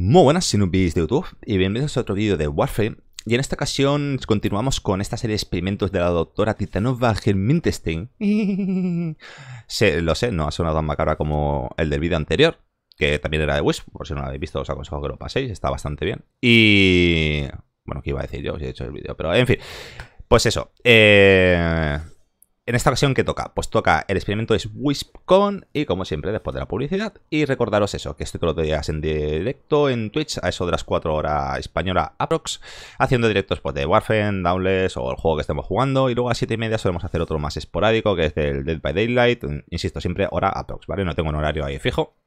Muy buenas sinubis de YouTube y bienvenidos a otro vídeo de Warframe y en esta ocasión continuamos con esta serie de experimentos de la doctora Titanova Germintestein. sí, lo sé, no ha sonado tan macabra como el del vídeo anterior, que también era de Wish, por si no lo habéis visto os aconsejo que lo paséis, está bastante bien. Y... bueno, ¿qué iba a decir yo si he hecho el vídeo? Pero en fin, pues eso, eh... En esta ocasión, ¿qué toca? Pues toca el experimento es WispCon y como siempre, después de la publicidad. Y recordaros eso, que estoy todos los días en directo en Twitch a eso de las 4 horas española aprox, haciendo directos pues, de Warframe, Downless o el juego que estemos jugando. Y luego a 7 y media solemos hacer otro más esporádico, que es del Dead by Daylight. Insisto, siempre hora aprox, ¿vale? No tengo un horario ahí fijo.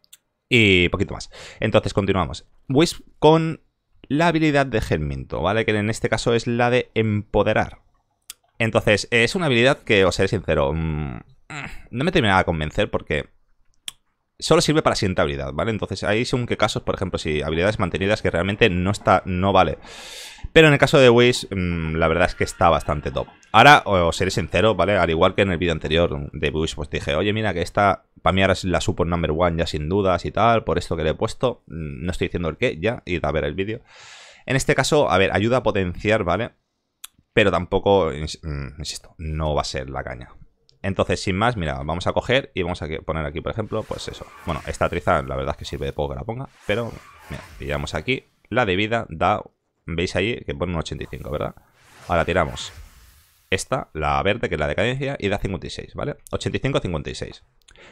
Y poquito más. Entonces, continuamos. WispCon, la habilidad de Germinto, ¿vale? Que en este caso es la de empoderar. Entonces, es una habilidad que, os seré sincero, mm, no me termina de convencer porque solo sirve para siguiente habilidad, ¿vale? Entonces, hay según qué casos, por ejemplo, si habilidades mantenidas que realmente no está, no vale. Pero en el caso de Wish, mm, la verdad es que está bastante top. Ahora, os seré sincero, ¿vale? Al igual que en el vídeo anterior de Wish, pues dije, oye, mira que esta, para mí ahora es la Super Number One ya sin dudas y tal, por esto que le he puesto. Mm, no estoy diciendo el qué, ya, id a ver el vídeo. En este caso, a ver, ayuda a potenciar, ¿vale? pero tampoco, mm, insisto, no va a ser la caña. Entonces, sin más, mira, vamos a coger y vamos a poner aquí, por ejemplo, pues eso. Bueno, esta triza la verdad es que sirve de poco que la ponga, pero mira, pillamos aquí. La de vida da, veis ahí que pone un 85, ¿verdad? Ahora tiramos esta, la verde, que es la de cadencia, y da 56, ¿vale? 85, 56.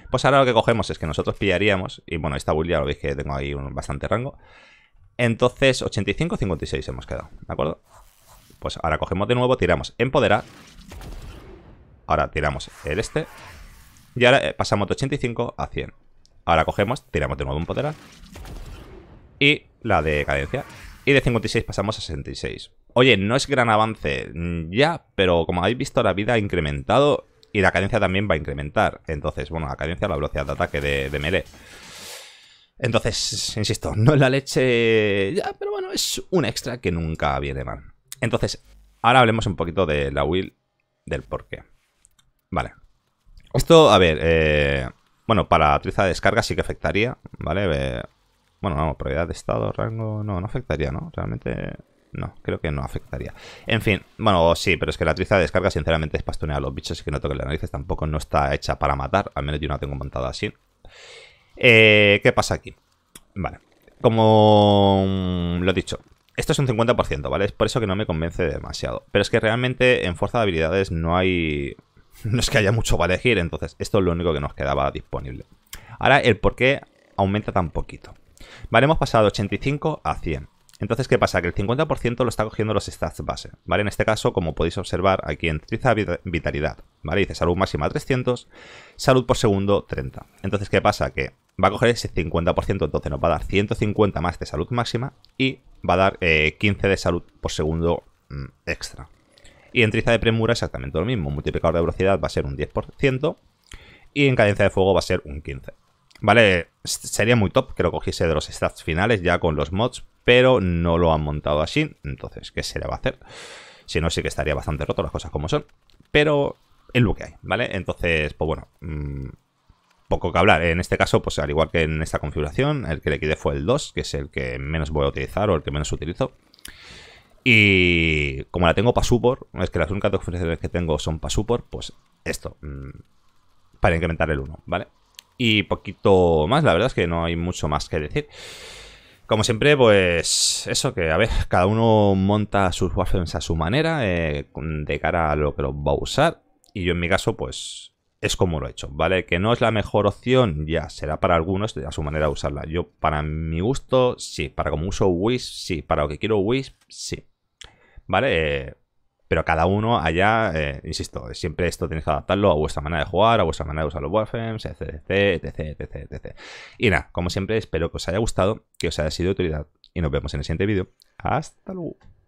Pues ahora lo que cogemos es que nosotros pillaríamos, y bueno, esta bull ya lo veis que tengo ahí un bastante rango. Entonces, 85, 56 hemos quedado, ¿de acuerdo? Pues ahora cogemos de nuevo, tiramos empoderar. Ahora tiramos el este. Y ahora eh, pasamos de 85 a 100. Ahora cogemos, tiramos de nuevo empoderar. Y la de cadencia. Y de 56 pasamos a 66. Oye, no es gran avance mm, ya, pero como habéis visto la vida ha incrementado y la cadencia también va a incrementar. Entonces, bueno, la cadencia, la velocidad de ataque de, de melee. Entonces, insisto, no es la leche ya, pero bueno, es un extra que nunca viene mal. Entonces, ahora hablemos un poquito de la Will, del porqué. Vale. Esto, a ver, eh, bueno, para triza de descarga sí que afectaría, ¿vale? Eh, bueno, no, probabilidad de estado, rango, no, no afectaría, ¿no? Realmente no, creo que no afectaría. En fin, bueno, sí, pero es que la triza de descarga, sinceramente, es pastonear a los bichos y que no que la narices. Tampoco no está hecha para matar, al menos yo no la tengo montada así. Eh, ¿Qué pasa aquí? Vale, como lo he dicho, esto es un 50%, ¿vale? Es por eso que no me convence demasiado. Pero es que realmente en fuerza de habilidades no hay... No es que haya mucho para elegir, entonces esto es lo único que nos quedaba disponible. Ahora, el por qué aumenta tan poquito. Vale, hemos pasado de 85 a 100. Entonces, ¿qué pasa? Que el 50% lo está cogiendo los stats base, ¿vale? En este caso, como podéis observar, aquí en Triza Vitalidad, ¿vale? Dice salud máxima 300, salud por segundo 30. Entonces, ¿qué pasa? Que va a coger ese 50%, entonces nos va a dar 150 más de salud máxima y va a dar 15 eh, de salud por segundo mm, extra. Y en triza de premura exactamente lo mismo. Multiplicador de velocidad va a ser un 10% y en cadencia de fuego va a ser un 15%. Vale, sería muy top que lo cogiese de los stats finales ya con los mods, pero no lo han montado así, entonces, ¿qué se le va a hacer? Si no, sí que estaría bastante roto las cosas como son, pero es lo que hay, ¿vale? Entonces, pues bueno, mm, poco que hablar. En este caso, pues al igual que en esta configuración, el que le quité fue el 2, que es el que menos voy a utilizar o el que menos utilizo. Y como la tengo para support, es que las únicas dos que tengo son para support, pues esto, mm, para incrementar el 1, ¿vale? Y poquito más, la verdad es que no hay mucho más que decir. Como siempre, pues eso, que a ver, cada uno monta sus warframes a su manera, eh, de cara a lo que lo va a usar. Y yo en mi caso, pues es como lo he hecho, ¿vale? Que no es la mejor opción, ya será para algunos a su manera de usarla. Yo, para mi gusto, sí. Para como uso Wish, sí. Para lo que quiero Wish, sí. ¿Vale? Eh, pero cada uno allá, eh, insisto, siempre esto tenéis que adaptarlo a vuestra manera de jugar, a vuestra manera de usar los Warframes, etc, etc, etc, etc. Y nada, como siempre, espero que os haya gustado, que os haya sido de utilidad. Y nos vemos en el siguiente vídeo. Hasta luego.